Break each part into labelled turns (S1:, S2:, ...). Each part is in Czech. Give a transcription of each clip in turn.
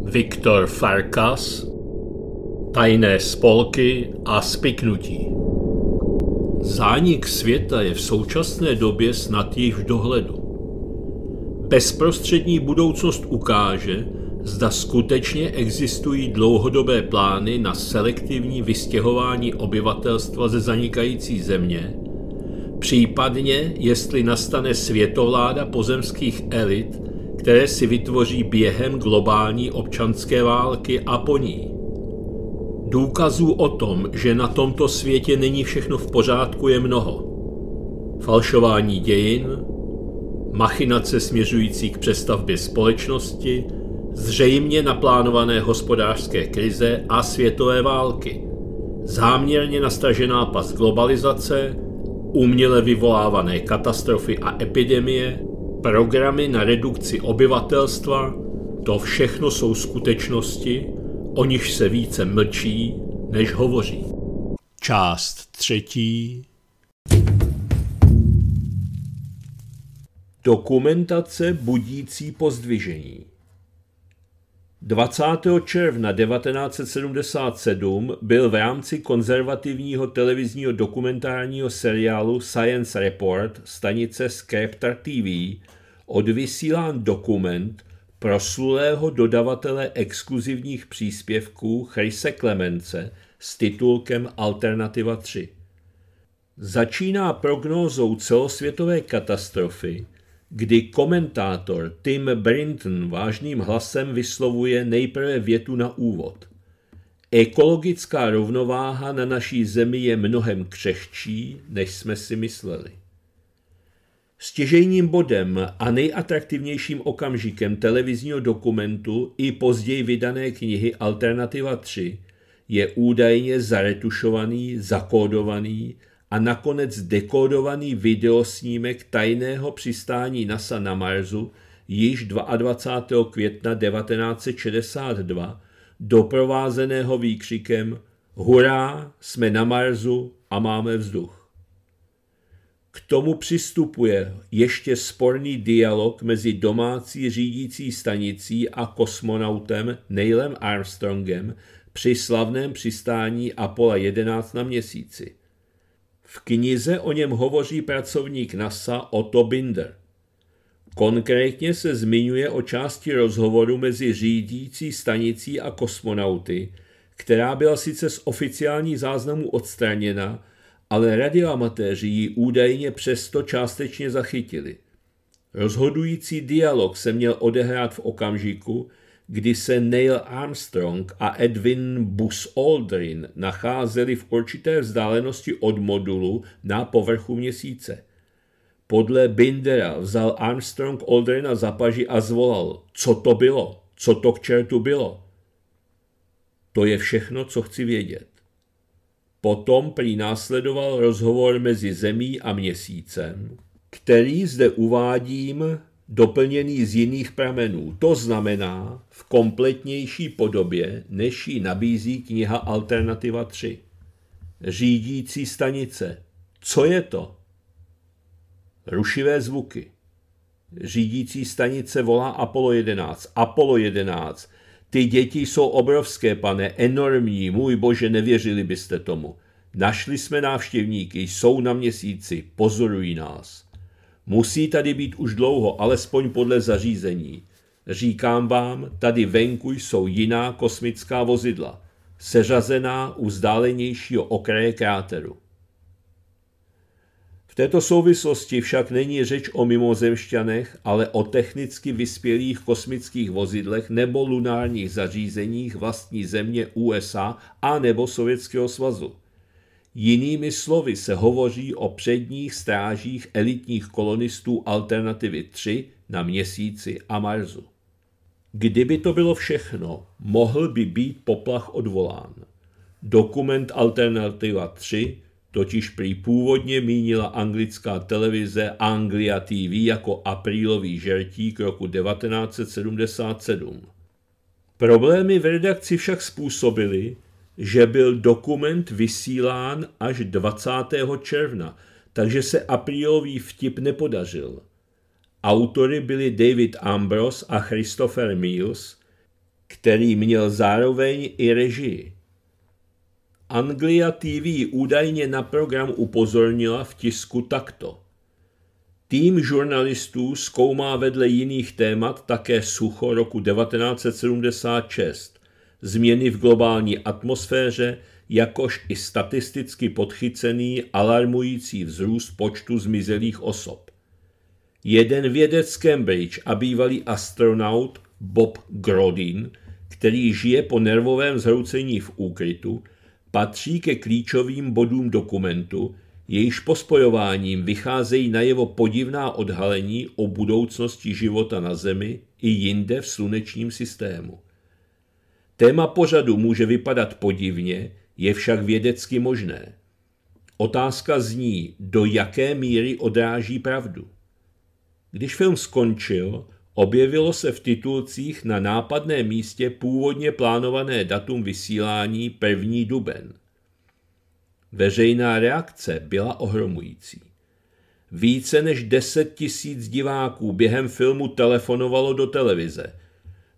S1: Viktor Farkas Tajné spolky a spiknutí Zánik světa je v současné době snad již v dohledu. Bezprostřední budoucnost ukáže, zda skutečně existují dlouhodobé plány na selektivní vystěhování obyvatelstva ze zanikající země, případně jestli nastane světovláda pozemských elit – které si vytvoří během globální občanské války a po ní. Důkazů o tom, že na tomto světě není všechno v pořádku, je mnoho. Falšování dějin, machinace směřující k přestavbě společnosti, zřejmě naplánované hospodářské krize a světové války, záměrně nastažená pas globalizace, uměle vyvolávané katastrofy a epidemie, programy na redukci obyvatelstva, to všechno jsou skutečnosti, o nich se více mlčí, než hovoří. Část třetí Dokumentace budící pozdvižení 20. června 1977 byl v rámci konzervativního televizního dokumentárního seriálu Science Report stanice Skeptar TV odvysílán dokument proslulého dodavatele exkluzivních příspěvků Chrise Klemence s titulkem Alternativa 3. Začíná prognózou celosvětové katastrofy – kdy komentátor Tim Brinton vážným hlasem vyslovuje nejprve větu na úvod. Ekologická rovnováha na naší zemi je mnohem křehčí, než jsme si mysleli. Stěžejním bodem a nejatraktivnějším okamžikem televizního dokumentu i později vydané knihy Alternativa 3 je údajně zaretušovaný, zakódovaný, a nakonec dekodovaný videosnímek tajného přistání NASA na Marsu již 22. května 1962, doprovázeného výkřikem Hurá, jsme na Marsu a máme vzduch. K tomu přistupuje ještě sporný dialog mezi domácí řídící stanicí a kosmonautem Neilem Armstrongem při slavném přistání Apollo 11 na měsíci. V knize o něm hovoří pracovník NASA Otto Binder. Konkrétně se zmiňuje o části rozhovoru mezi řídící stanicí a kosmonauty, která byla sice z oficiální záznamu odstraněna, ale radioamatéři ji údajně přesto částečně zachytili. Rozhodující dialog se měl odehrát v okamžiku, kdy se Neil Armstrong a Edwin Bus Aldrin nacházeli v určité vzdálenosti od modulu na povrchu měsíce. Podle Bindera vzal Armstrong Aldrina za paži a zvolal, co to bylo, co to k čertu bylo. To je všechno, co chci vědět. Potom prý následoval rozhovor mezi Zemí a Měsícem, který zde uvádím doplněný z jiných pramenů. To znamená v kompletnější podobě, než ji nabízí kniha Alternativa 3. Řídící stanice. Co je to? Rušivé zvuky. Řídící stanice volá Apollo 11. Apollo 11. Ty děti jsou obrovské, pane, enormní. Můj bože, nevěřili byste tomu. Našli jsme návštěvníky, jsou na měsíci, pozorují nás. Musí tady být už dlouho, alespoň podle zařízení. Říkám vám, tady venku jsou jiná kosmická vozidla, seřazená u vzdálenějšího okraje kráteru. V této souvislosti však není řeč o mimozemšťanech, ale o technicky vyspělých kosmických vozidlech nebo lunárních zařízeních vlastní země USA a nebo Sovětského svazu. Jinými slovy se hovoří o předních strážích elitních kolonistů Alternativy 3 na měsíci a Marsu. Kdyby to bylo všechno, mohl by být poplach odvolán. Dokument Alternativa 3 totiž prý původně mínila anglická televize Anglia TV jako aprílový žertík roku 1977. Problémy v redakci však způsobily, že byl dokument vysílán až 20. června, takže se aprílový vtip nepodařil. Autory byli David Ambrose a Christopher Mills, který měl zároveň i režii. Anglia TV údajně na program upozornila v tisku takto. Tým žurnalistů zkoumá vedle jiných témat také sucho roku 1976 změny v globální atmosféře, jakož i statisticky podchycený alarmující vzrůst počtu zmizelých osob. Jeden vědec z Cambridge a bývalý astronaut Bob Grodin, který žije po nervovém zhroucení v úkrytu, patří ke klíčovým bodům dokumentu, jejíž pospojováním vycházejí jeho podivná odhalení o budoucnosti života na Zemi i jinde v slunečním systému. Téma pořadu může vypadat podivně, je však vědecky možné. Otázka zní, do jaké míry odráží pravdu. Když film skončil, objevilo se v titulcích na nápadné místě původně plánované datum vysílání 1. duben. Veřejná reakce byla ohromující. Více než 10 tisíc diváků během filmu telefonovalo do televize –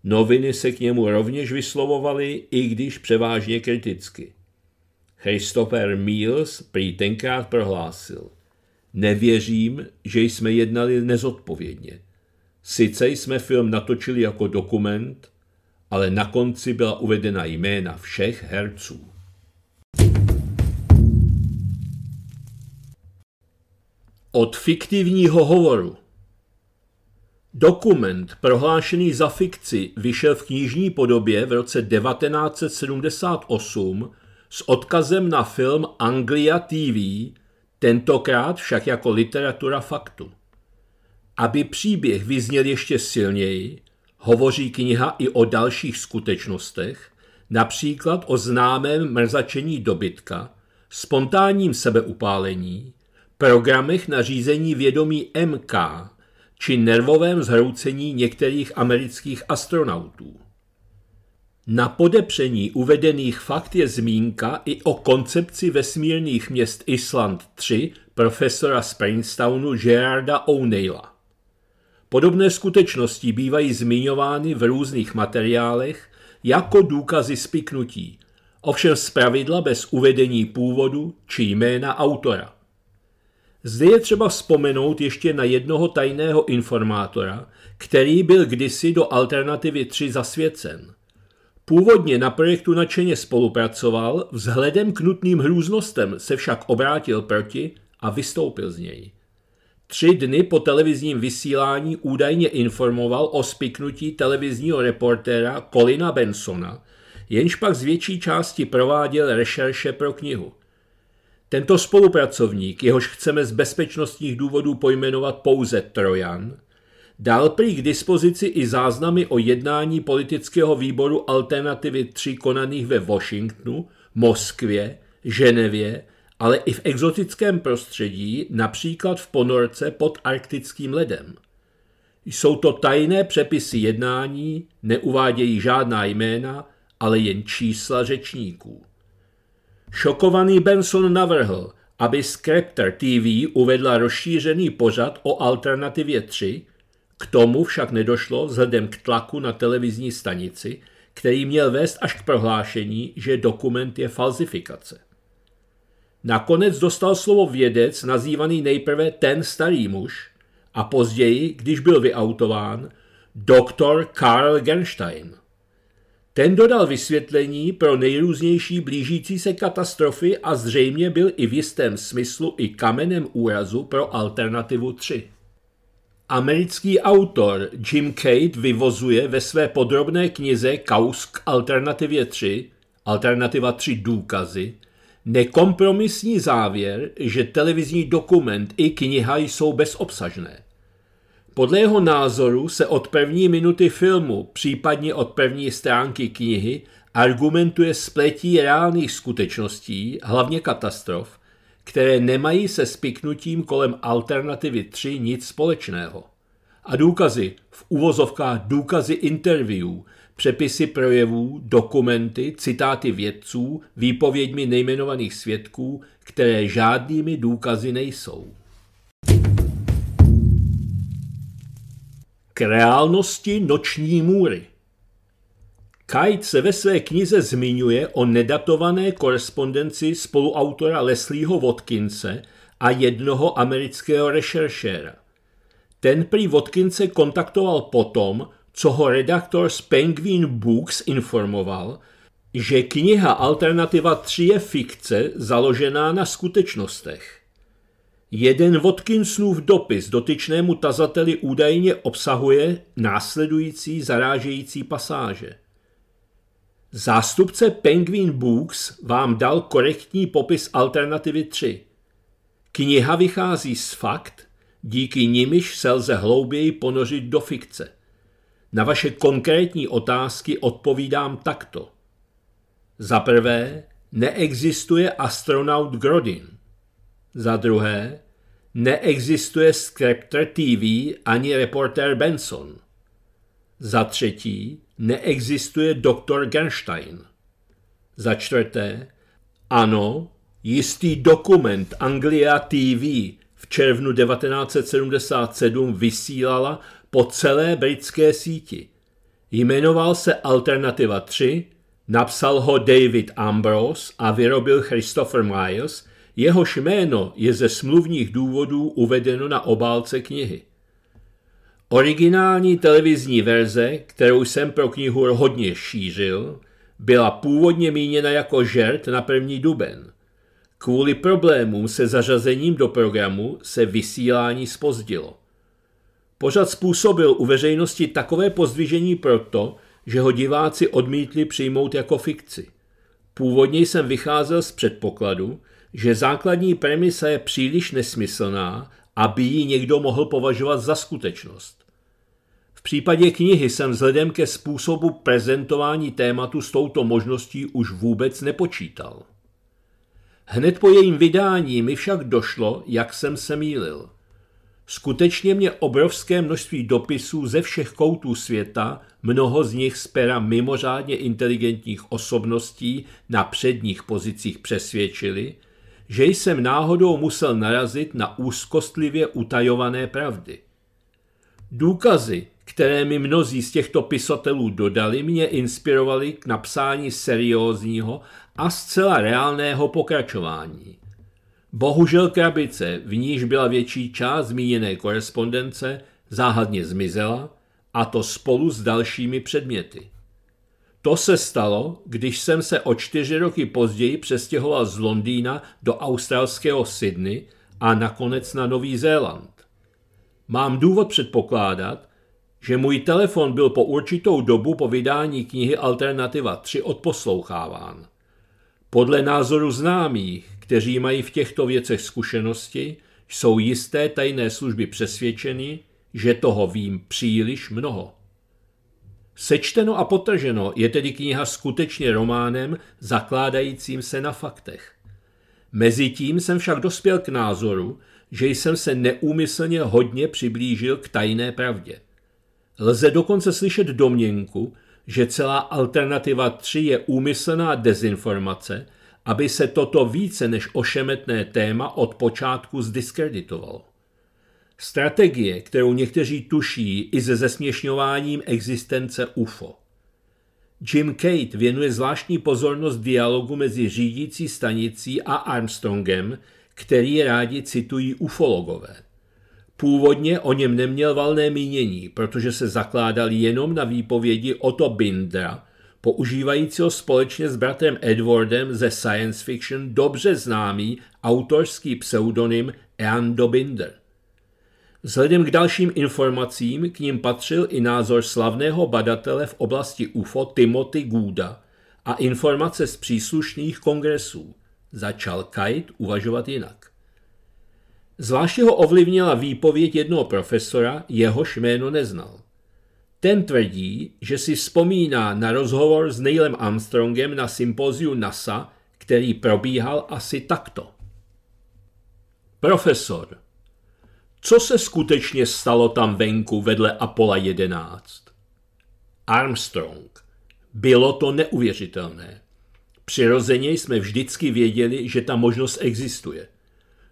S1: Noviny se k němu rovněž vyslovovaly, i když převážně kriticky. Christopher Mills prý tenkrát prohlásil, nevěřím, že jsme jednali nezodpovědně. Sice jsme film natočili jako dokument, ale na konci byla uvedena jména všech herců. Od fiktivního hovoru Dokument prohlášený za fikci vyšel v knižní podobě v roce 1978 s odkazem na film Anglia TV, tentokrát však jako literatura faktu. Aby příběh vyzněl ještě silněji, hovoří kniha i o dalších skutečnostech, například o známém mrzačení dobytka, spontánním sebeupálení, programech na řízení vědomí MK, či nervovém zhroucení některých amerických astronautů. Na podepření uvedených fakt je zmínka i o koncepci vesmírných měst Island 3 profesora z Princetownu Gerarda O'Neilla. Podobné skutečnosti bývají zmiňovány v různých materiálech jako důkazy spiknutí, ovšem zpravidla bez uvedení původu či jména autora. Zde je třeba vzpomenout ještě na jednoho tajného informátora, který byl kdysi do Alternativy 3 zasvěcen. Původně na projektu nadšeně spolupracoval, vzhledem k nutným hrůznostem se však obrátil proti a vystoupil z něj. Tři dny po televizním vysílání údajně informoval o spiknutí televizního reportéra Colina Bensona, jenž pak z větší části prováděl rešerše pro knihu – tento spolupracovník, jehož chceme z bezpečnostních důvodů pojmenovat pouze Trojan, dal prý k dispozici i záznamy o jednání politického výboru Alternativy 3 konaných ve Washingtonu, Moskvě, Ženevě, ale i v exotickém prostředí, například v ponorce pod arktickým ledem. Jsou to tajné přepisy jednání, neuvádějí žádná jména, ale jen čísla řečníků. Šokovaný Benson navrhl, aby Scripter TV uvedla rozšířený pořad o alternativě 3, k tomu však nedošlo vzhledem k tlaku na televizní stanici, který měl vést až k prohlášení, že dokument je falzifikace. Nakonec dostal slovo vědec nazývaný nejprve ten starý muž a později, když byl vyautován, doktor Karl Genstein – ten dodal vysvětlení pro nejrůznější blížící se katastrofy a zřejmě byl i v jistém smyslu i kamenem úrazu pro alternativu 3. Americký autor Jim Cade vyvozuje ve své podrobné knize Kaus k alternativě 3, alternativa 3 důkazy, nekompromisní závěr, že televizní dokument i kniha jsou bezobsažné. Podle jeho názoru se od první minuty filmu, případně od první stránky knihy, argumentuje spletí reálných skutečností, hlavně katastrof, které nemají se spiknutím kolem alternativy 3 nic společného. A důkazy, v uvozovkách důkazy interviewů, přepisy projevů, dokumenty, citáty vědců, výpověďmi nejmenovaných svědků, které žádnými důkazy nejsou. K reálnosti noční můry. Kite se ve své knize zmiňuje o nedatované korespondenci spoluautora Leslieho Watkinse a jednoho amerického rešeršéra. Ten prý Watkinse kontaktoval potom, co ho redaktor z Penguin Books informoval, že kniha Alternativa 3 je fikce založená na skutečnostech. Jeden Watkinsův dopis dotyčnému tazateli údajně obsahuje následující zarážející pasáže. Zástupce Penguin Books vám dal korektní popis alternativy 3. Kniha vychází z fakt, díky nimiž se lze hlouběji ponořit do fikce. Na vaše konkrétní otázky odpovídám takto. Za prvé, neexistuje astronaut Grodin. Za druhé, neexistuje Scripter TV ani reporter Benson. Za třetí, neexistuje doktor Genstein. Za čtvrté, ano, jistý dokument Anglia TV v červnu 1977 vysílala po celé britské síti. Jmenoval se Alternativa 3, napsal ho David Ambrose a vyrobil Christopher Myers – jehož jméno je ze smluvních důvodů uvedeno na obálce knihy. Originální televizní verze, kterou jsem pro knihu hodně šířil, byla původně míněna jako žert na první duben. Kvůli problémům se zařazením do programu se vysílání spozdilo. Pořad způsobil u veřejnosti takové pozdvižení proto, že ho diváci odmítli přijmout jako fikci. Původně jsem vycházel z předpokladu, že základní premisa je příliš nesmyslná, aby ji někdo mohl považovat za skutečnost. V případě knihy jsem vzhledem ke způsobu prezentování tématu s touto možností už vůbec nepočítal. Hned po jejím vydání mi však došlo, jak jsem se mýlil. Skutečně mě obrovské množství dopisů ze všech koutů světa, mnoho z nich z pera mimořádně inteligentních osobností na předních pozicích přesvědčili – že jsem náhodou musel narazit na úzkostlivě utajované pravdy. Důkazy, které mi mnozí z těchto pisatelů dodali, mě inspirovaly k napsání seriózního a zcela reálného pokračování. Bohužel krabice, v níž byla větší část zmíněné korespondence, záhadně zmizela, a to spolu s dalšími předměty. To se stalo, když jsem se o čtyři roky později přestěhoval z Londýna do australského Sydney a nakonec na Nový Zéland. Mám důvod předpokládat, že můj telefon byl po určitou dobu po vydání knihy Alternativa 3 odposloucháván. Podle názoru známých, kteří mají v těchto věcech zkušenosti, jsou jisté tajné služby přesvědčeny, že toho vím příliš mnoho. Sečteno a potaženo je tedy kniha skutečně románem zakládajícím se na faktech. Mezitím jsem však dospěl k názoru, že jsem se neúmyslně hodně přiblížil k tajné pravdě. Lze dokonce slyšet domněnku, že celá alternativa 3 je úmyslná dezinformace, aby se toto více než ošemetné téma od počátku zdiskreditovalo. Strategie, kterou někteří tuší i se zesměšňováním existence UFO. Jim Kate věnuje zvláštní pozornost dialogu mezi řídící stanicí a Armstrongem, který rádi citují ufologové. Původně o něm neměl valné mínění, protože se zakládal jenom na výpovědi Otto Bindra, používajícího společně s bratrem Edwardem ze science fiction dobře známý autorský pseudonym Eando Binder. Vzhledem k dalším informacím k ním patřil i názor slavného badatele v oblasti UFO Timothy Gouda a informace z příslušných kongresů. Začal Kite uvažovat jinak. Zvláště ho ovlivnila výpověď jednoho profesora, jehož jméno neznal. Ten tvrdí, že si vzpomíná na rozhovor s Neilem Armstrongem na sympoziu NASA, který probíhal asi takto. Profesor, co se skutečně stalo tam venku vedle Apollo 11. Armstrong. Bylo to neuvěřitelné. Přirozeně jsme vždycky věděli, že ta možnost existuje.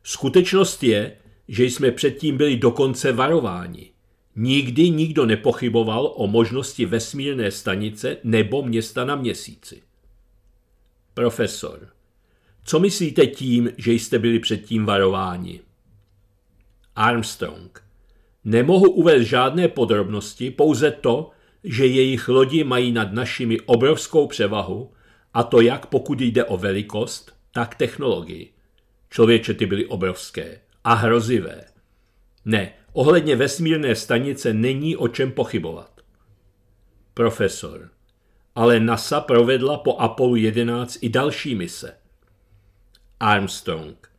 S1: Skutečnost je, že jsme předtím byli dokonce varováni. Nikdy nikdo nepochyboval o možnosti vesmírné stanice nebo města na měsíci. Profesor, co myslíte tím, že jste byli předtím varováni? Armstrong. Nemohu uvést žádné podrobnosti, pouze to, že jejich lodi mají nad našimi obrovskou převahu, a to jak pokud jde o velikost, tak technologii. Člověče ty byly obrovské a hrozivé. Ne, ohledně vesmírné stanice není o čem pochybovat. Profesor. Ale NASA provedla po Apollo 11 i další mise. Armstrong.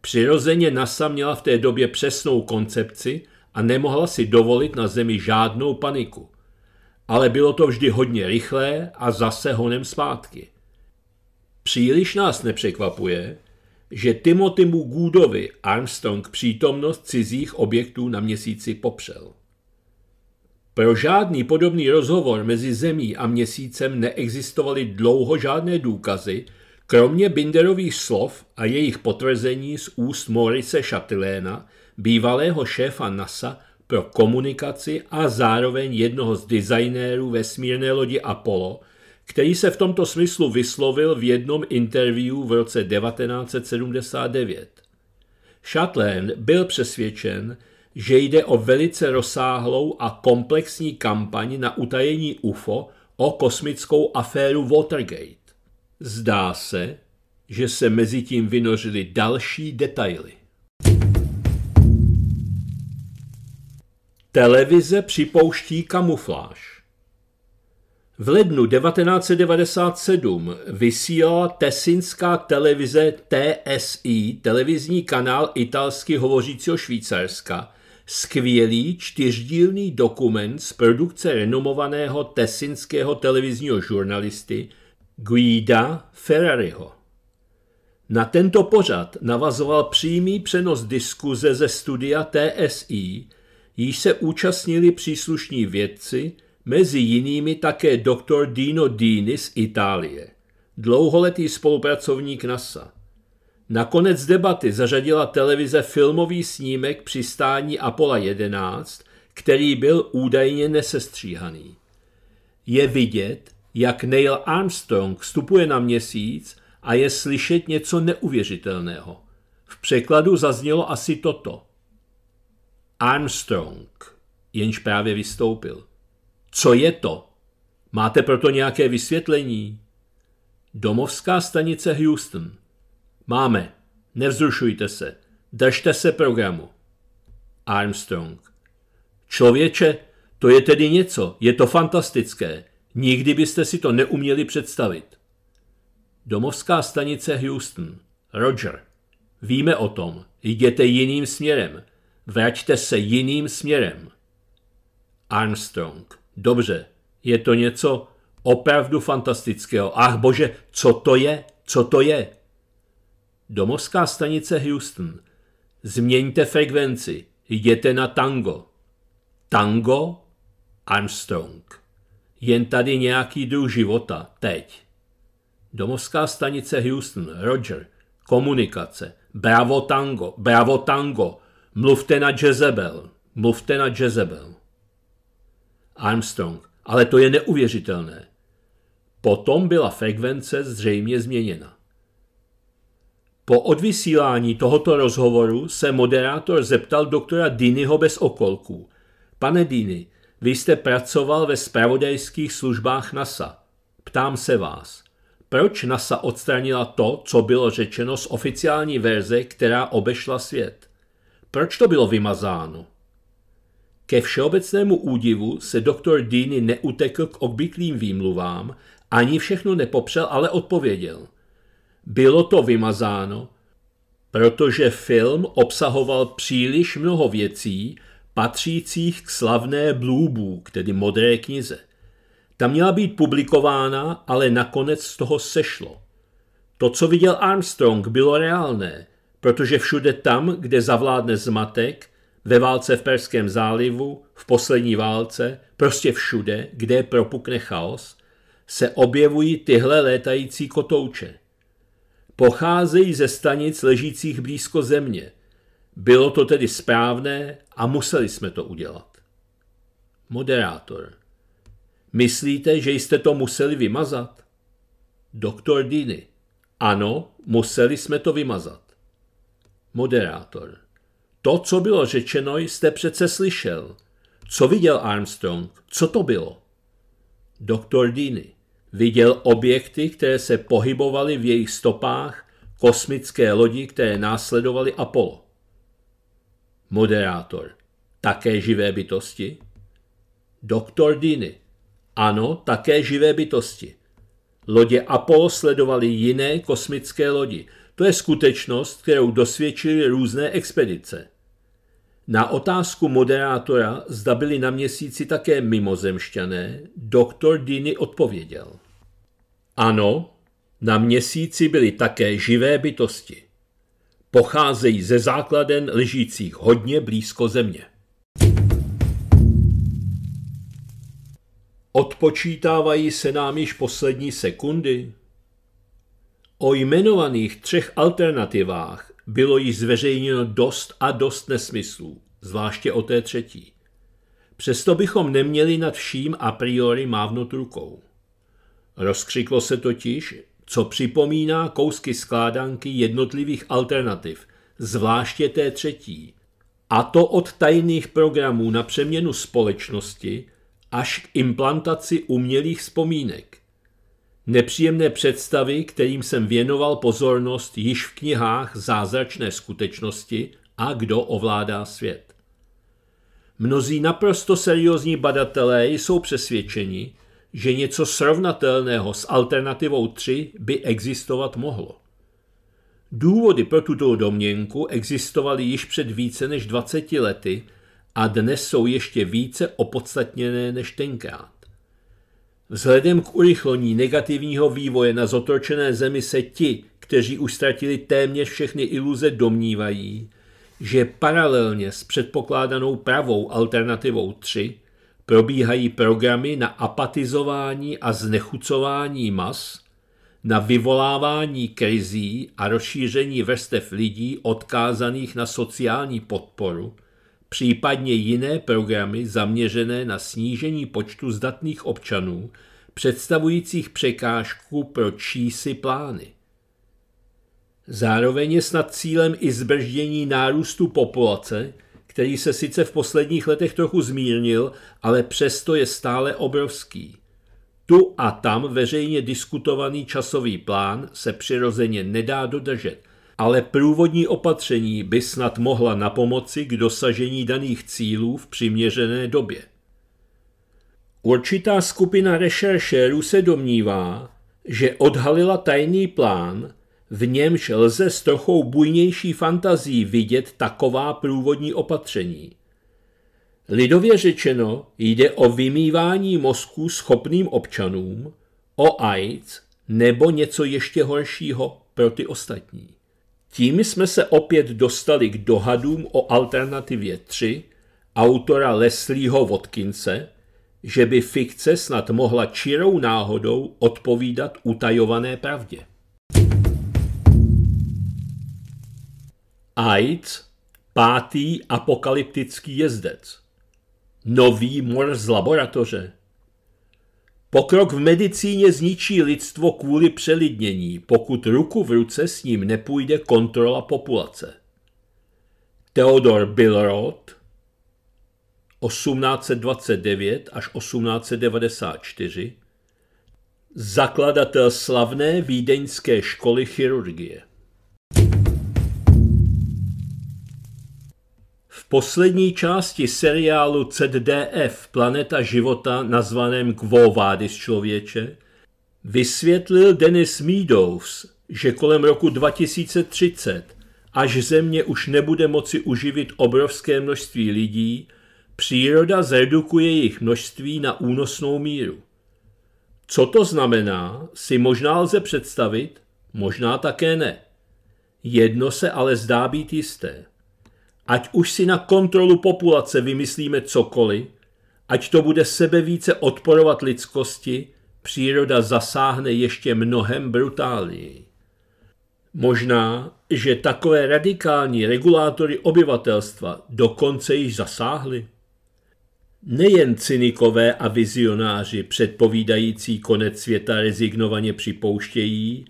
S1: Přirozeně NASA měla v té době přesnou koncepci a nemohla si dovolit na Zemi žádnou paniku. Ale bylo to vždy hodně rychlé a zase honem zpátky. Příliš nás nepřekvapuje, že Timothymu Goodovi Armstrong přítomnost cizích objektů na měsíci popřel. Pro žádný podobný rozhovor mezi Zemí a měsícem neexistovaly dlouho žádné důkazy, Kromě Binderových slov a jejich potvrzení z úst Morice Chateléna, bývalého šéfa NASA pro komunikaci a zároveň jednoho z designérů vesmírné lodi Apollo, který se v tomto smyslu vyslovil v jednom interview v roce 1979. Shatland byl přesvědčen, že jde o velice rozsáhlou a komplexní kampaň na utajení UFO o kosmickou aféru Watergate. Zdá se, že se mezi tím vynořily další detaily. Televize připouští kamufláž. V lednu 1997 vysílala tesinská televize TSI, televizní kanál italsky hovořícího Švýcarska, skvělý čtyřdílný dokument z produkce renomovaného tesinského televizního žurnalisty – Guida Ferrariho. Na tento pořad navazoval přímý přenos diskuze ze studia TSI, již se účastnili příslušní vědci, mezi jinými také doktor Dino Dini z Itálie, dlouholetý spolupracovník NASA. Nakonec debaty zařadila televize filmový snímek přistání Apollo 11, který byl údajně nesestříhaný. Je vidět, jak Neil Armstrong vstupuje na měsíc a je slyšet něco neuvěřitelného. V překladu zaznělo asi toto. Armstrong, jenž právě vystoupil. Co je to? Máte proto nějaké vysvětlení? Domovská stanice Houston. Máme. Nevzrušujte se. Držte se programu. Armstrong. Člověče, to je tedy něco. Je to fantastické. Nikdy byste si to neuměli představit. Domovská stanice Houston. Roger. Víme o tom. Jděte jiným směrem. Vraťte se jiným směrem. Armstrong. Dobře. Je to něco opravdu fantastického. Ach bože, co to je? Co to je? Domovská stanice Houston. Změňte frekvenci. Jděte na tango. Tango Armstrong. Jen tady nějaký druh života, teď. Domovská stanice Houston, Roger, komunikace, bravo tango, bravo tango, mluvte na Jezebel, mluvte na Jezebel. Armstrong, ale to je neuvěřitelné. Potom byla frekvence zřejmě změněna. Po odvysílání tohoto rozhovoru se moderátor zeptal doktora Dinyho bez okolků. Pane Diny, vy jste pracoval ve spravodajských službách NASA. Ptám se vás, proč NASA odstranila to, co bylo řečeno z oficiální verze, která obešla svět? Proč to bylo vymazáno? Ke všeobecnému údivu se doktor Dýny neutekl k obvyklým výmluvám, ani všechno nepopřel, ale odpověděl. Bylo to vymazáno, protože film obsahoval příliš mnoho věcí, patřících k slavné Blue Book, tedy modré knize. Ta měla být publikována, ale nakonec z toho sešlo. To, co viděl Armstrong, bylo reálné, protože všude tam, kde zavládne zmatek, ve válce v Perském zálivu, v poslední válce, prostě všude, kde propukne chaos, se objevují tyhle létající kotouče. Pocházejí ze stanic ležících blízko země. Bylo to tedy správné a museli jsme to udělat. Moderátor. Myslíte, že jste to museli vymazat? Doktor Dini. Ano, museli jsme to vymazat. Moderátor. To, co bylo řečeno, jste přece slyšel. Co viděl Armstrong? Co to bylo? Doktor Dini. Viděl objekty, které se pohybovaly v jejich stopách, kosmické lodi, které následovaly Apollo. Moderátor. Také živé bytosti? Doktor Dini. Ano, také živé bytosti. Lodě Apollo sledovaly jiné kosmické lodi. To je skutečnost, kterou dosvědčily různé expedice. Na otázku moderátora, zda byli na měsíci také mimozemšťané, doktor Dini odpověděl. Ano, na měsíci byly také živé bytosti. Pocházejí ze základen ležících hodně blízko země. Odpočítávají se nám již poslední sekundy? O jmenovaných třech alternativách bylo již zveřejněno dost a dost nesmyslů, zvláště o té třetí. Přesto bychom neměli nad vším a priori mávnout rukou. Rozkřiklo se totiž, co připomíná kousky skládanky jednotlivých alternativ, zvláště té třetí. A to od tajných programů na přeměnu společnosti až k implantaci umělých vzpomínek. Nepříjemné představy, kterým jsem věnoval pozornost již v knihách Zázračné skutečnosti a Kdo ovládá svět. Mnozí naprosto seriózní badatelé jsou přesvědčeni, že něco srovnatelného s alternativou 3 by existovat mohlo. Důvody pro tuto domněnku existovaly již před více než 20 lety a dnes jsou ještě více opodstatněné než tenkrát. Vzhledem k urychlení negativního vývoje na zotročené zemi se ti, kteří už ztratili téměř všechny iluze, domnívají, že paralelně s předpokládanou pravou alternativou 3 probíhají programy na apatizování a znechucování mas, na vyvolávání krizí a rozšíření vrstev lidí odkázaných na sociální podporu, případně jiné programy zaměřené na snížení počtu zdatných občanů, představujících překážku pro čísi plány. Zároveň je snad cílem i zbrždění nárůstu populace, který se sice v posledních letech trochu zmírnil, ale přesto je stále obrovský. Tu a tam veřejně diskutovaný časový plán se přirozeně nedá dodržet, ale průvodní opatření by snad mohla napomoci k dosažení daných cílů v přiměřené době. Určitá skupina rešeršérů se domnívá, že odhalila tajný plán, v němž lze s trochou bujnější fantazí vidět taková průvodní opatření. Lidově řečeno jde o vymývání mozku schopným občanům, o AIDS nebo něco ještě horšího pro ty ostatní. Tím jsme se opět dostali k dohadům o alternativě 3 autora Leslieho Vodkince, že by fikce snad mohla čirou náhodou odpovídat utajované pravdě. AIDS, pátý apokalyptický jezdec. Nový mor z laboratoře. Pokrok v medicíně zničí lidstvo kvůli přelidnění, pokud ruku v ruce s ním nepůjde kontrola populace. Theodor Billroth 1829 až 1894 zakladatel slavné vídeňské školy chirurgie. poslední části seriálu CDF Planeta života nazvaném Quo Vadis člověče vysvětlil Dennis Meadows, že kolem roku 2030, až Země už nebude moci uživit obrovské množství lidí, příroda zredukuje jejich množství na únosnou míru. Co to znamená, si možná lze představit, možná také ne. Jedno se ale zdá být jisté. Ať už si na kontrolu populace vymyslíme cokoliv, ať to bude sebe více odporovat lidskosti, příroda zasáhne ještě mnohem brutálněji. Možná, že takové radikální regulátory obyvatelstva dokonce již zasáhly. Nejen cynikové a vizionáři předpovídající konec světa rezignovaně připouštějí,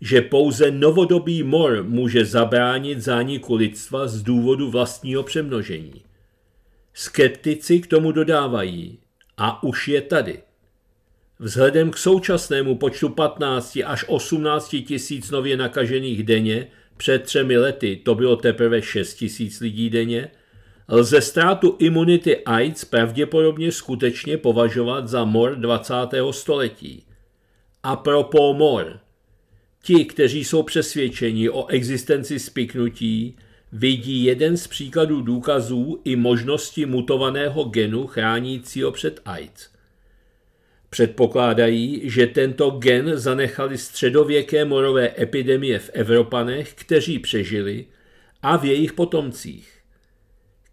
S1: že pouze novodobý mor může zabránit zániku lidstva z důvodu vlastního přemnožení. Skeptici k tomu dodávají a už je tady. Vzhledem k současnému počtu 15 až 18 tisíc nově nakažených denně, před třemi lety to bylo teprve 6 tisíc lidí denně, lze ztrátu imunity AIDS pravděpodobně skutečně považovat za mor 20. století. A pro mor – Ti, kteří jsou přesvědčeni o existenci spiknutí, vidí jeden z příkladů důkazů i možnosti mutovaného genu chránícího před AIDS. Předpokládají, že tento gen zanechali středověké morové epidemie v Evropanech, kteří přežili, a v jejich potomcích.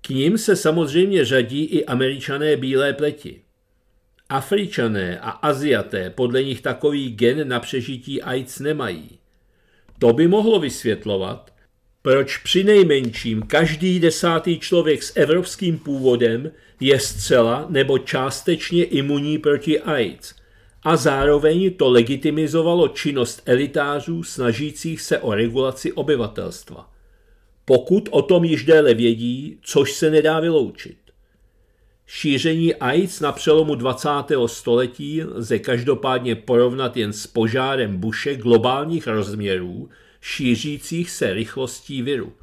S1: K ním se samozřejmě řadí i američané bílé pleti. Afričané a Aziaté podle nich takový gen na přežití AIDS nemají. To by mohlo vysvětlovat, proč při nejmenším každý desátý člověk s evropským původem je zcela nebo částečně imunní proti AIDS a zároveň to legitimizovalo činnost elitářů snažících se o regulaci obyvatelstva. Pokud o tom již déle vědí, což se nedá vyloučit. Šíření AIDS na přelomu 20. století lze každopádně porovnat jen s požárem buše globálních rozměrů, šířících se rychlostí viru.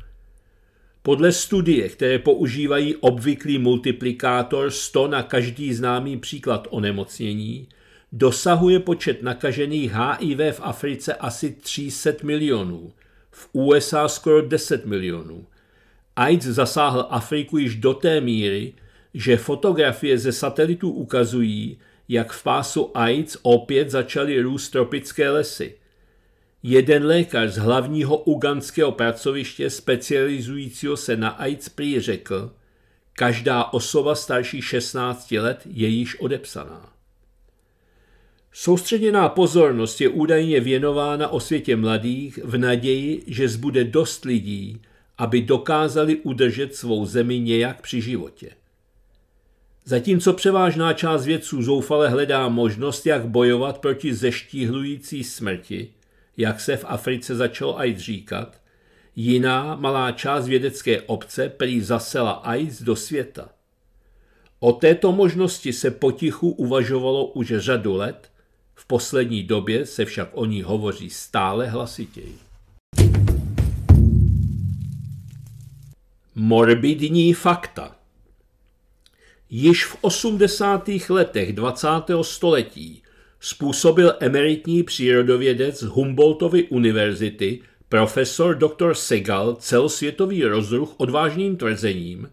S1: Podle studie, které používají obvyklý multiplikátor 100 na každý známý příklad onemocnění, dosahuje počet nakažených HIV v Africe asi 300 milionů, v USA skoro 10 milionů. AIDS zasáhl Afriku již do té míry, že fotografie ze satelitů ukazují, jak v pásu AIDS opět začaly růst tropické lesy. Jeden lékař z hlavního uganského pracoviště specializujícího se na AIDS prý řekl, každá osoba starší 16 let je již odepsaná. Soustředěná pozornost je údajně věnována o světě mladých v naději, že zbude dost lidí, aby dokázali udržet svou zemi nějak při životě. Zatímco převážná část vědců zoufale hledá možnost, jak bojovat proti zeštíhlující smrti, jak se v Africe začalo AIDS říkat, jiná malá část vědecké obce prý zasela AIDS do světa. O této možnosti se potichu uvažovalo už řadu let, v poslední době se však o ní hovoří stále hlasitěji. Morbidní fakta Již v 80. letech 20. století způsobil emeritní přírodovědec Humboldtovy univerzity profesor dr. Segal celosvětový rozruch odvážným tvrzením,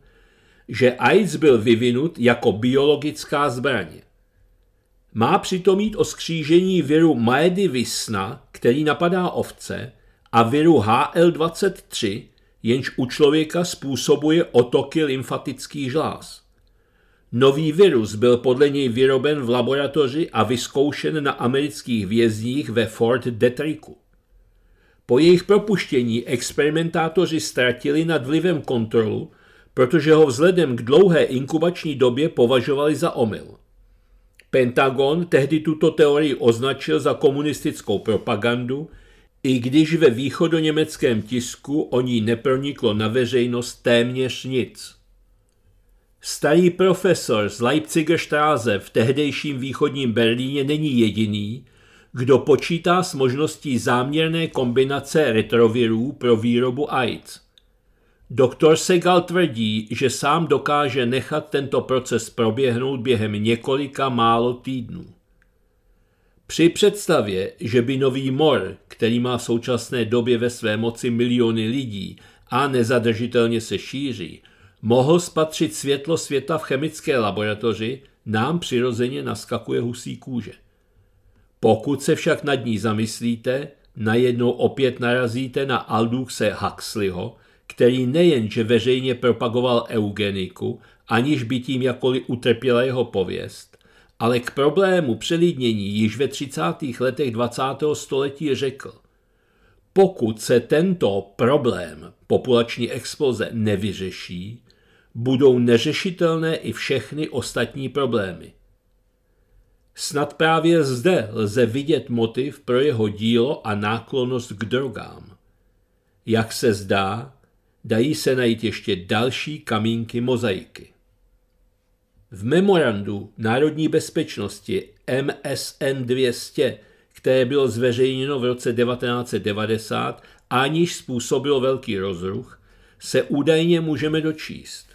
S1: že AIDS byl vyvinut jako biologická zbraň. Má přitom jít o skřížení viru Maedy Visna, který napadá ovce, a viru HL23, jenž u člověka způsobuje otoky lymfatických žláz. Nový virus byl podle něj vyroben v laboratoři a vyzkoušen na amerických vězních ve Fort Detricku. Po jejich propuštění experimentátoři ztratili nad vlivem kontrolu, protože ho vzhledem k dlouhé inkubační době považovali za omyl. Pentagon tehdy tuto teorii označil za komunistickou propagandu, i když ve východoněmeckém tisku o ní neproniklo na veřejnost téměř nic. Starý profesor z Leipziger Straße v tehdejším východním Berlíně není jediný, kdo počítá s možností záměrné kombinace retrovirů pro výrobu AIDS. Doktor Segal tvrdí, že sám dokáže nechat tento proces proběhnout během několika málo týdnů. Při představě, že by nový mor, který má v současné době ve své moci miliony lidí a nezadržitelně se šíří, mohl spatřit světlo světa v chemické laboratoři, nám přirozeně naskakuje husí kůže. Pokud se však nad ní zamyslíte, najednou opět narazíte na Alduxe Huxleyho, který nejenže veřejně propagoval eugeniku, aniž by tím jakkoliv utrpěla jeho pověst, ale k problému přelidnění již ve 30. letech 20. století řekl, pokud se tento problém populační exploze nevyřeší, budou neřešitelné i všechny ostatní problémy. Snad právě zde lze vidět motiv pro jeho dílo a náklonost k drogám. Jak se zdá, dají se najít ještě další kamínky mozaiky. V memorandu Národní bezpečnosti MSN 200, které bylo zveřejněno v roce 1990, aniž způsobilo velký rozruch, se údajně můžeme dočíst.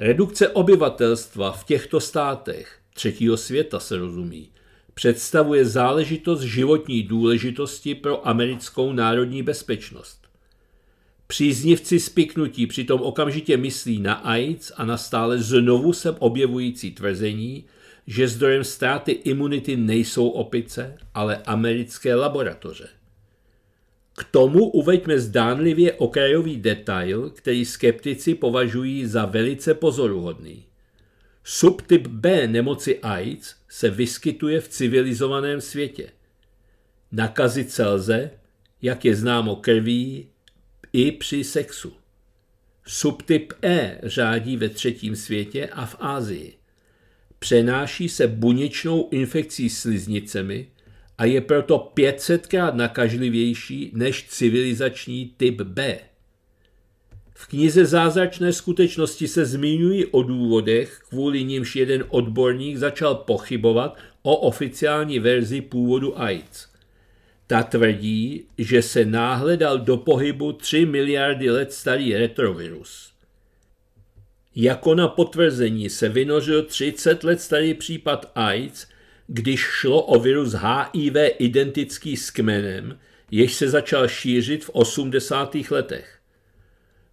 S1: Redukce obyvatelstva v těchto státech třetího světa se rozumí, představuje záležitost životní důležitosti pro americkou národní bezpečnost. Příznivci spiknutí přitom okamžitě myslí na AIDS a na stále znovu se objevující tvrzení, že zdrojem ztráty imunity nejsou opice, ale americké laboratoře. K tomu uveďme zdánlivě okrajový detail, který skeptici považují za velice pozoruhodný. Subtyp B nemoci AIDS se vyskytuje v civilizovaném světě. Nakazit se lze, jak je známo krví, i při sexu. Subtyp E řádí ve třetím světě a v Ázii. Přenáší se buněčnou infekcí sliznicemi, a je proto 500krát nakažlivější než civilizační typ B. V knize Zázračné skutečnosti se zmiňují o důvodech, kvůli nimž jeden odborník začal pochybovat o oficiální verzi původu AIDS. Ta tvrdí, že se náhle dal do pohybu 3 miliardy let starý retrovirus. Jako na potvrzení se vynořil 30 let starý případ AIDS – když šlo o virus HIV identický s kmenem, jež se začal šířit v 80. letech.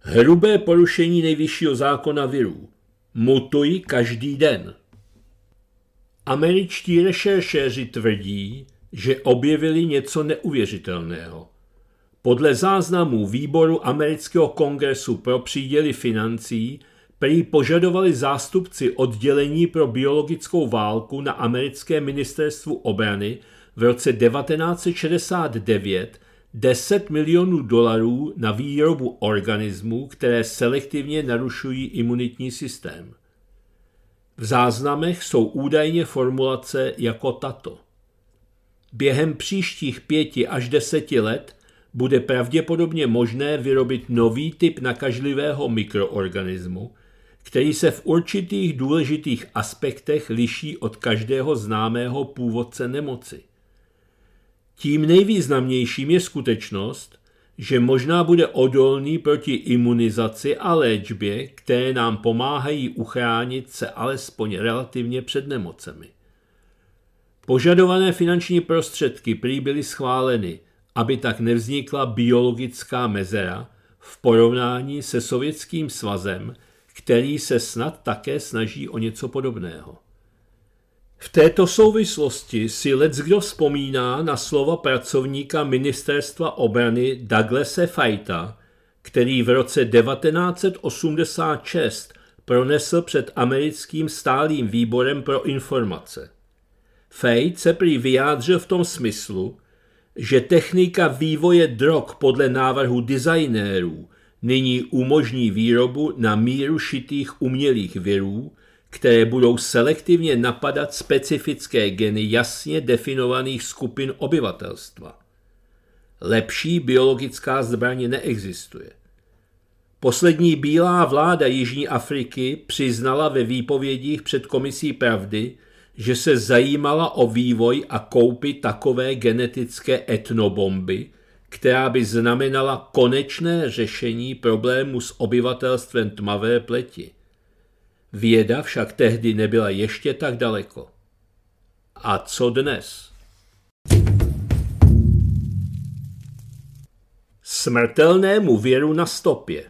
S1: Hrubé porušení nejvyššího zákona virů. Mutují každý den. Američtí rešeršéři tvrdí, že objevili něco neuvěřitelného. Podle záznamů výboru amerického kongresu pro příděly financí Prý požadovali zástupci oddělení pro biologickou válku na americké ministerstvu obrany v roce 1969 10 milionů dolarů na výrobu organismů, které selektivně narušují imunitní systém. V záznamech jsou údajně formulace jako tato. Během příštích pěti až deseti let bude pravděpodobně možné vyrobit nový typ nakažlivého mikroorganismu, který se v určitých důležitých aspektech liší od každého známého původce nemoci. Tím nejvýznamnějším je skutečnost, že možná bude odolný proti imunizaci a léčbě, které nám pomáhají uchránit se alespoň relativně před nemocemi. Požadované finanční prostředky prý byly schváleny, aby tak nevznikla biologická mezera v porovnání se Sovětským svazem, který se snad také snaží o něco podobného. V této souvislosti si kdo vzpomíná na slova pracovníka ministerstva obrany Douglase Fajta, který v roce 1986 pronesl před americkým stálým výborem pro informace. Fejt se prý vyjádřil v tom smyslu, že technika vývoje drog podle návrhu designérů nyní umožní výrobu na míru šitých umělých virů, které budou selektivně napadat specifické geny jasně definovaných skupin obyvatelstva. Lepší biologická zbraně neexistuje. Poslední bílá vláda Jižní Afriky přiznala ve výpovědích před komisí pravdy, že se zajímala o vývoj a koupy takové genetické etnobomby, která by znamenala konečné řešení problému s obyvatelstvem tmavé pleti. Věda však tehdy nebyla ještě tak daleko. A co dnes? Smrtelnému věru na stopě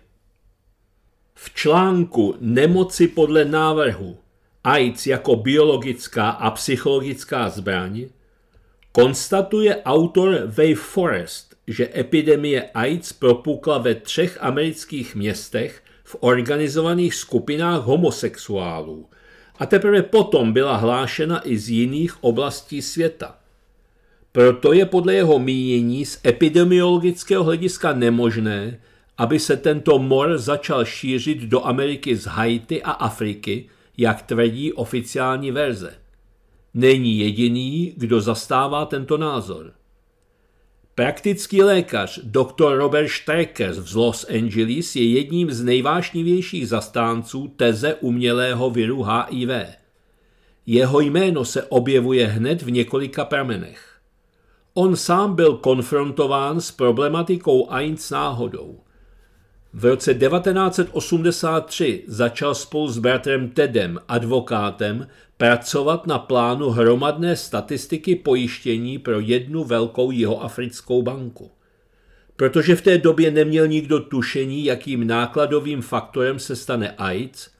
S1: V článku Nemoci podle návrhu AIDS jako biologická a psychologická zbraň konstatuje autor Wave Forest, že epidemie AIDS propukla ve třech amerických městech v organizovaných skupinách homosexuálů a teprve potom byla hlášena i z jiných oblastí světa. Proto je podle jeho mínění z epidemiologického hlediska nemožné, aby se tento mor začal šířit do Ameriky z Haiti a Afriky, jak tvrdí oficiální verze. Není jediný, kdo zastává tento názor. Praktický lékař dr. Robert Stryker z Los Angeles je jedním z nejvášnivějších zastánců teze umělého viru HIV. Jeho jméno se objevuje hned v několika pramenech. On sám byl konfrontován s problematikou AIDS náhodou. V roce 1983 začal spolu s bratrem Tedem, advokátem, pracovat na plánu hromadné statistiky pojištění pro jednu velkou jihoafrickou banku. Protože v té době neměl nikdo tušení, jakým nákladovým faktorem se stane AIDS,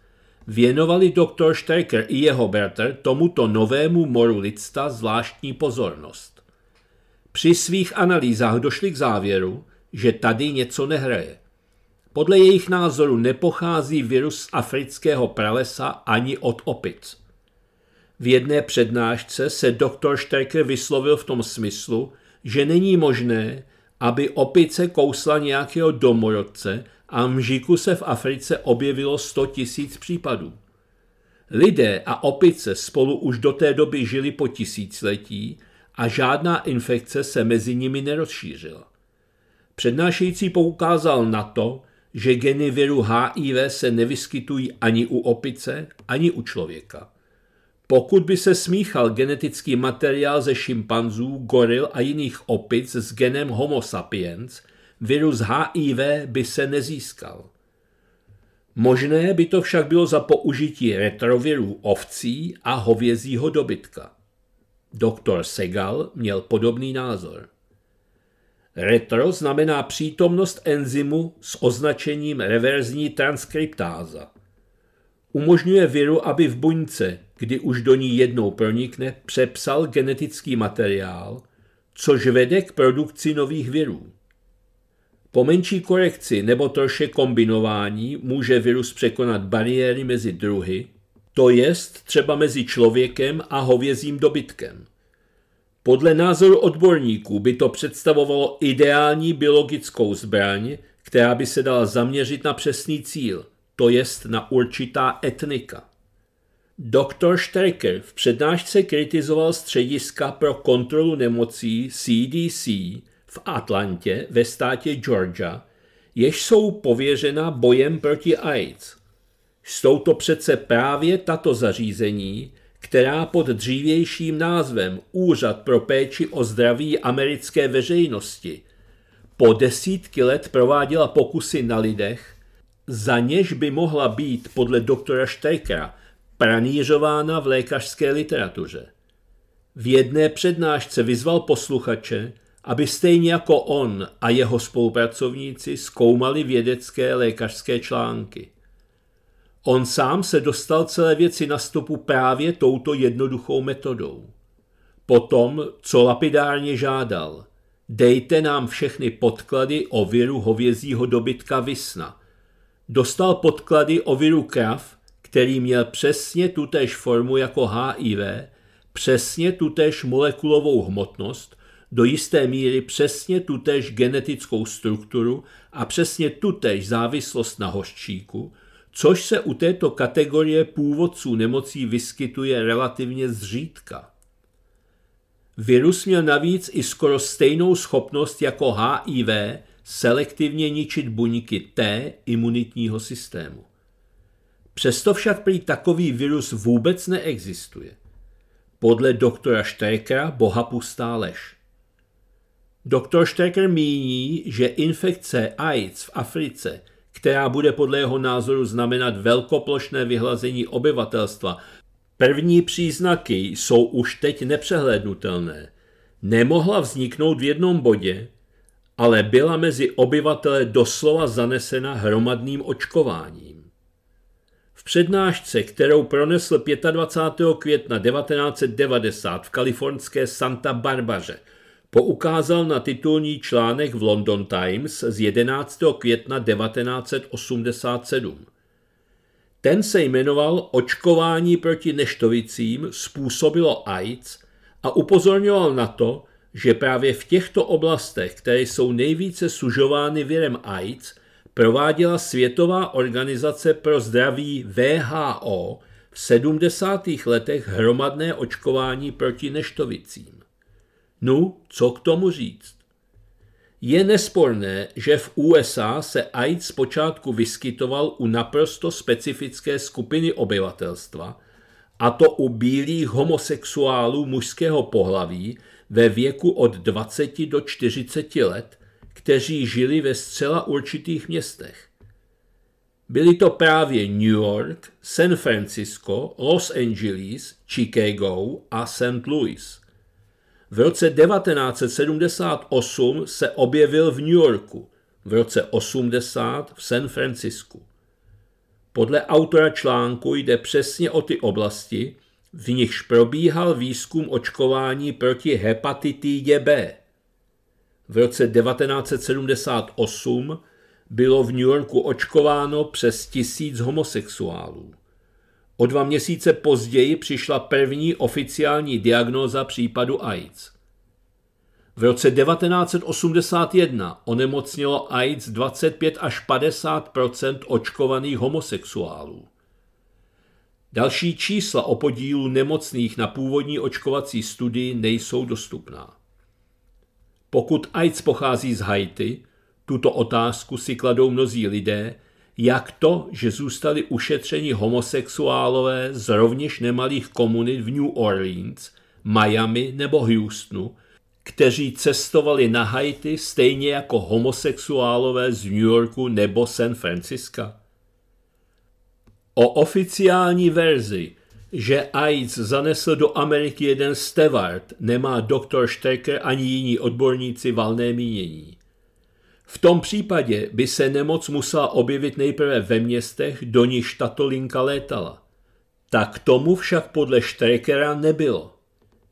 S1: věnovali doktor Sterker i jeho bratr tomuto novému moru lidstva zvláštní pozornost. Při svých analýzách došli k závěru, že tady něco nehraje – podle jejich názoru nepochází virus z afrického pralesa ani od opic. V jedné přednášce se doktor Šterker vyslovil v tom smyslu, že není možné, aby opice kousla nějakého domorodce a mžiku se v Africe objevilo 100 tisíc případů. Lidé a opice spolu už do té doby žili po tisíciletí a žádná infekce se mezi nimi nerozšířila. Přednášející poukázal na to, že geny viru HIV se nevyskytují ani u opice, ani u člověka. Pokud by se smíchal genetický materiál ze šimpanzů, goril a jiných opic s genem Homo sapiens, virus HIV by se nezískal. Možné by to však bylo za použití retrovirů ovcí a hovězího dobytka. Doktor Segal měl podobný názor. Retro znamená přítomnost enzymu s označením reverzní transkriptáza. Umožňuje viru, aby v buňce, kdy už do ní jednou pronikne, přepsal genetický materiál, což vede k produkci nových virů. Po menší korekci nebo troše kombinování může virus překonat bariéry mezi druhy, to jest třeba mezi člověkem a hovězím dobytkem. Podle názoru odborníků by to představovalo ideální biologickou zbraň, která by se dala zaměřit na přesný cíl, to jest na určitá etnika. Dr. Sterker v přednášce kritizoval střediska pro kontrolu nemocí CDC v Atlantě ve státě Georgia, jež jsou pověřena bojem proti AIDS. Jsou to přece právě tato zařízení, která pod dřívějším názvem Úřad pro péči o zdraví americké veřejnosti po desítky let prováděla pokusy na lidech, za něž by mohla být podle doktora Štrkera pranířována v lékařské literatuře. V jedné přednášce vyzval posluchače, aby stejně jako on a jeho spolupracovníci zkoumali vědecké lékařské články. On sám se dostal celé věci na stopu právě touto jednoduchou metodou. Potom, co lapidárně žádal, dejte nám všechny podklady o viru hovězího dobytka Vysna. Dostal podklady o viru krav, který měl přesně tutéž formu jako HIV, přesně tutéž molekulovou hmotnost, do jisté míry přesně tutéž genetickou strukturu a přesně tutéž závislost na hořčíku – což se u této kategorie původců nemocí vyskytuje relativně zřídka. Virus měl navíc i skoro stejnou schopnost jako HIV selektivně ničit buňky T imunitního systému. Přesto však prý takový virus vůbec neexistuje. Podle doktora Štékra bohapustá lež. Doktor Štrekr míní, že infekce AIDS v Africe – která bude podle jeho názoru znamenat velkoplošné vyhlazení obyvatelstva. První příznaky jsou už teď nepřehlednutelné. Nemohla vzniknout v jednom bodě, ale byla mezi obyvatele doslova zanesena hromadným očkováním. V přednášce, kterou pronesl 25. května 1990 v kalifornské Santa Barbaře, poukázal na titulní článek v London Times z 11. května 1987. Ten se jmenoval Očkování proti neštovicím způsobilo AIDS a upozorňoval na to, že právě v těchto oblastech, které jsou nejvíce sužovány virem AIDS, prováděla Světová organizace pro zdraví VHO v 70. letech hromadné očkování proti neštovicím. No, co k tomu říct? Je nesporné, že v USA se AIDS zpočátku vyskytoval u naprosto specifické skupiny obyvatelstva, a to u bílých homosexuálů mužského pohlaví ve věku od 20 do 40 let, kteří žili ve zcela určitých městech. Byly to právě New York, San Francisco, Los Angeles, Chicago a St. Louis – v roce 1978 se objevil v New Yorku, v roce 80 v San Francisku. Podle autora článku jde přesně o ty oblasti, v nichž probíhal výzkum očkování proti hepatitidě B. V roce 1978 bylo v New Yorku očkováno přes tisíc homosexuálů. O dva měsíce později přišla první oficiální diagnóza případu AIDS. V roce 1981 onemocnilo AIDS 25 až 50 očkovaných homosexuálů. Další čísla o podílu nemocných na původní očkovací studii nejsou dostupná. Pokud AIDS pochází z Haiti, tuto otázku si kladou mnozí lidé, jak to, že zůstali ušetřeni homosexuálové z rovněž nemalých komunit v New Orleans, Miami nebo Houstonu, kteří cestovali na Haiti stejně jako homosexuálové z New Yorku nebo San Francisca. O oficiální verzi, že AIDS zanesl do Ameriky jeden Stewart, nemá doktor Stecker ani jiní odborníci valné mínění. V tom případě by se nemoc musela objevit nejprve ve městech, do níž tato linka létala. Tak tomu však podle Štrekera nebylo.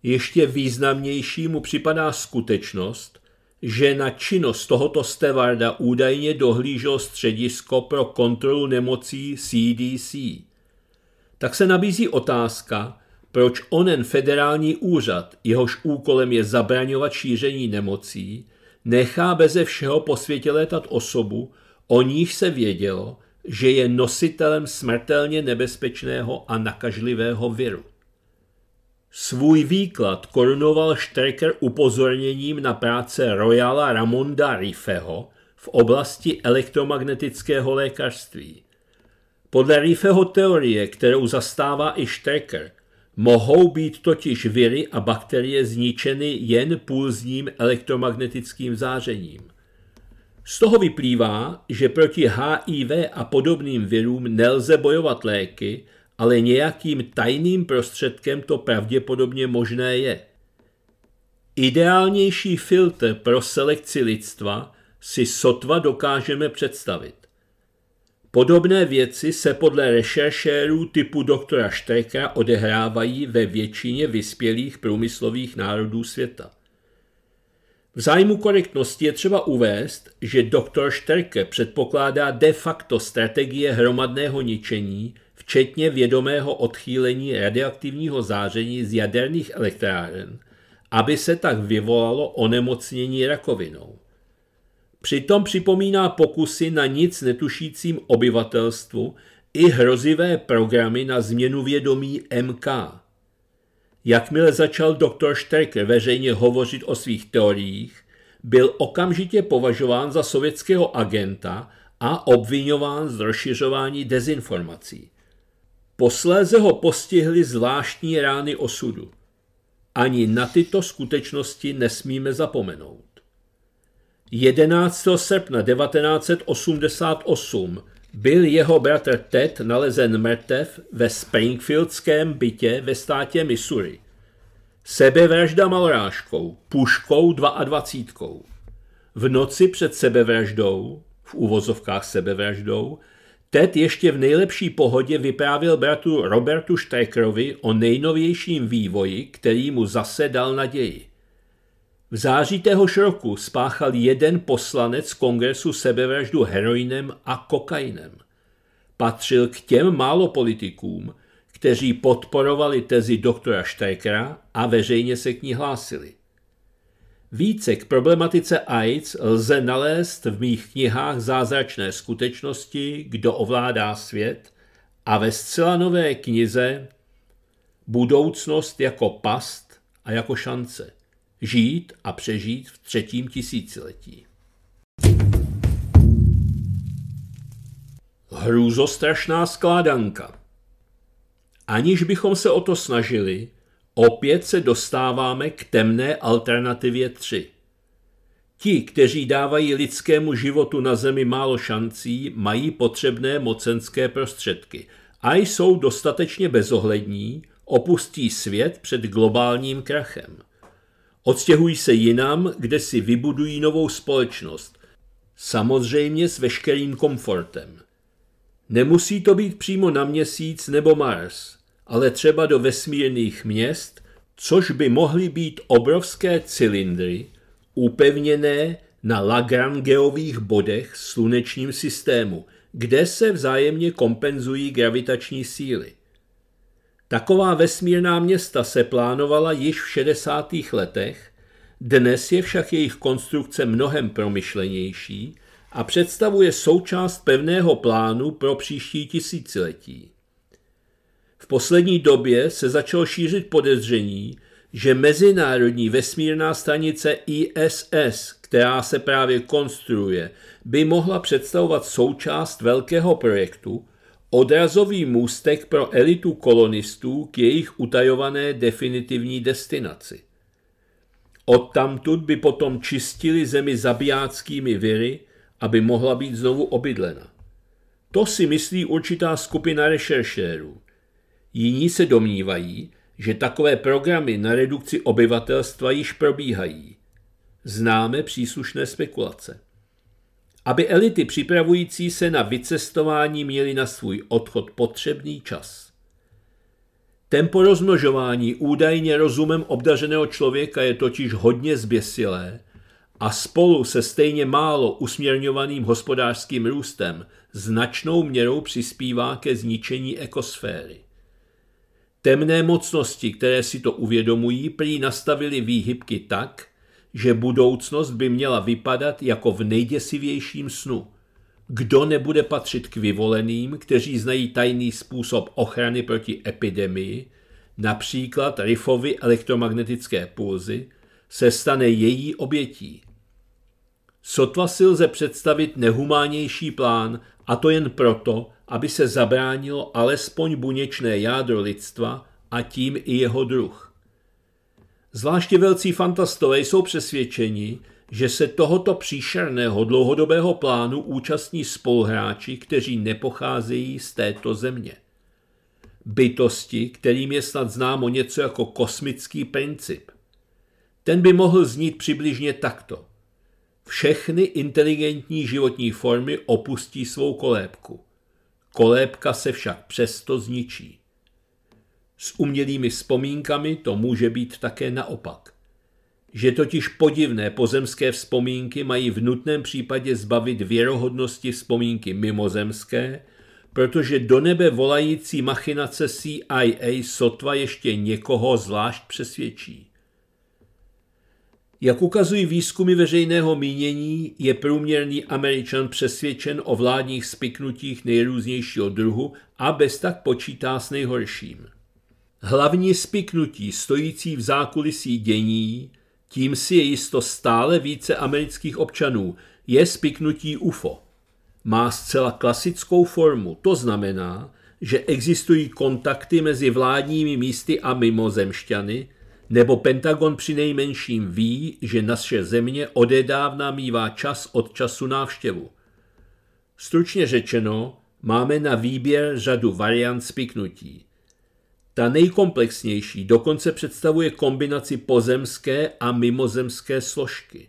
S1: Ještě významnější mu připadá skutečnost, že na činnost tohoto stevarda údajně dohlíželo středisko pro kontrolu nemocí CDC. Tak se nabízí otázka, proč onen federální úřad, jehož úkolem je zabraňovat šíření nemocí, nechá beze všeho po světě létat osobu, o níž se vědělo, že je nositelem smrtelně nebezpečného a nakažlivého viru. Svůj výklad korunoval Štreker upozorněním na práce Royala Ramonda Riffeho v oblasti elektromagnetického lékařství. Podle Riffeho teorie, kterou zastává i Štreker, mohou být totiž viry a bakterie zničeny jen pulzním elektromagnetickým zářením. Z toho vyplývá, že proti HIV a podobným virům nelze bojovat léky, ale nějakým tajným prostředkem to pravděpodobně možné je. Ideálnější filtr pro selekci lidstva si sotva dokážeme představit. Podobné věci se podle rešeršérů typu doktora Štreka odehrávají ve většině vyspělých průmyslových národů světa. V zájmu korektnosti je třeba uvést, že doktor Šterke předpokládá de facto strategie hromadného ničení, včetně vědomého odchýlení radioaktivního záření z jaderných elektráren, aby se tak vyvolalo onemocnění rakovinou. Přitom připomíná pokusy na nic netušícím obyvatelstvu i hrozivé programy na změnu vědomí MK. Jakmile začal doktor Šterke veřejně hovořit o svých teoriích, byl okamžitě považován za sovětského agenta a obvinován z rozšiřování dezinformací. Posléze ho postihly zvláštní rány osudu. Ani na tyto skutečnosti nesmíme zapomenout. 11. srpna 1988 byl jeho bratr Ted nalezen mrtev ve Springfieldském bytě ve státě Missouri. Sebevražda malráškou, puškou 22. V noci před sebevraždou, v uvozovkách sebevraždou, Ted ještě v nejlepší pohodě vyprávil bratu Robertu Štrekerovi o nejnovějším vývoji, který mu zase dal naději. V září téhož roku spáchal jeden poslanec kongresu sebevraždu heroinem a kokainem. Patřil k těm málo politikům, kteří podporovali tezi doktora Štajkera a veřejně se k ní hlásili. Více k problematice AIDS lze nalézt v mých knihách Zázračné skutečnosti, kdo ovládá svět a ve zcela nové knize Budoucnost jako past a jako šance žít a přežít v třetím tisíciletí. Hrůzostrašná skládanka. Aniž bychom se o to snažili, opět se dostáváme k temné alternativě 3. Ti, kteří dávají lidskému životu na zemi málo šancí, mají potřebné mocenské prostředky a jsou dostatečně bezohlední, opustí svět před globálním krachem – Odstěhují se jinam, kde si vybudují novou společnost. Samozřejmě s veškerým komfortem. Nemusí to být přímo na měsíc nebo Mars, ale třeba do vesmírných měst, což by mohly být obrovské cylindry, upevněné na Lagrangeových bodech slunečním systému, kde se vzájemně kompenzují gravitační síly. Taková vesmírná města se plánovala již v 60. letech, dnes je však jejich konstrukce mnohem promyšlenější a představuje součást pevného plánu pro příští tisíciletí. V poslední době se začalo šířit podezření, že mezinárodní vesmírná stanice ISS, která se právě konstruuje, by mohla představovat součást velkého projektu, odrazový můstek pro elitu kolonistů k jejich utajované definitivní destinaci. Odtamtud by potom čistili zemi zabijáckými viry, aby mohla být znovu obydlena. To si myslí určitá skupina rešeršérů. Jiní se domnívají, že takové programy na redukci obyvatelstva již probíhají. Známe příslušné spekulace aby elity připravující se na vycestování měly na svůj odchod potřebný čas. Tempo rozmnožování údajně rozumem obdařeného člověka je totiž hodně zběsilé a spolu se stejně málo usměrňovaným hospodářským růstem značnou měrou přispívá ke zničení ekosféry. Temné mocnosti, které si to uvědomují, prý nastavili výhybky tak, že budoucnost by měla vypadat jako v nejděsivějším snu. Kdo nebude patřit k vyvoleným, kteří znají tajný způsob ochrany proti epidemii, například rifovy elektromagnetické pulzy, se stane její obětí. Sotva si lze představit nehumánější plán, a to jen proto, aby se zabránilo alespoň buněčné jádro lidstva a tím i jeho druh. Zvláště velcí fantastové jsou přesvědčeni, že se tohoto příšerného dlouhodobého plánu účastní spoluhráči, kteří nepocházejí z této země. Bytosti, kterým je snad známo něco jako kosmický princip. Ten by mohl znít přibližně takto. Všechny inteligentní životní formy opustí svou kolébku. Kolébka se však přesto zničí. S umělými vzpomínkami to může být také naopak. Že totiž podivné pozemské vzpomínky mají v nutném případě zbavit věrohodnosti vzpomínky mimozemské, protože do nebe volající machinace CIA sotva ještě někoho zvlášť přesvědčí. Jak ukazují výzkumy veřejného mínění, je průměrný Američan přesvědčen o vládních spiknutích nejrůznějšího druhu a bez tak počítá s nejhorším. Hlavní spiknutí stojící v zákulisí dění, tím si je jisto stále více amerických občanů, je spiknutí UFO. Má zcela klasickou formu, to znamená, že existují kontakty mezi vládními místy a mimozemšťany, nebo Pentagon přinejmenším ví, že naše země odedávna mývá čas od času návštěvu. Stručně řečeno, máme na výběr řadu variant spiknutí. Ta nejkomplexnější dokonce představuje kombinaci pozemské a mimozemské složky.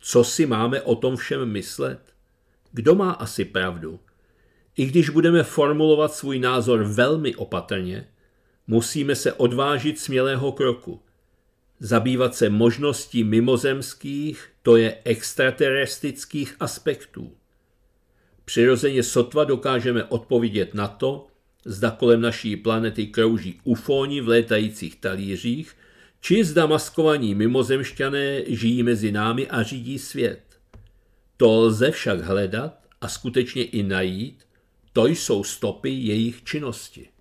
S1: Co si máme o tom všem myslet? Kdo má asi pravdu? I když budeme formulovat svůj názor velmi opatrně, musíme se odvážit smělého kroku. Zabývat se možností mimozemských, to je extraterestických aspektů. Přirozeně sotva dokážeme odpovědět na to, zda kolem naší planety krouží ufóni v létajících talířích, či zda maskovaní mimozemšťané žijí mezi námi a řídí svět. To lze však hledat a skutečně i najít, to jsou stopy jejich činnosti.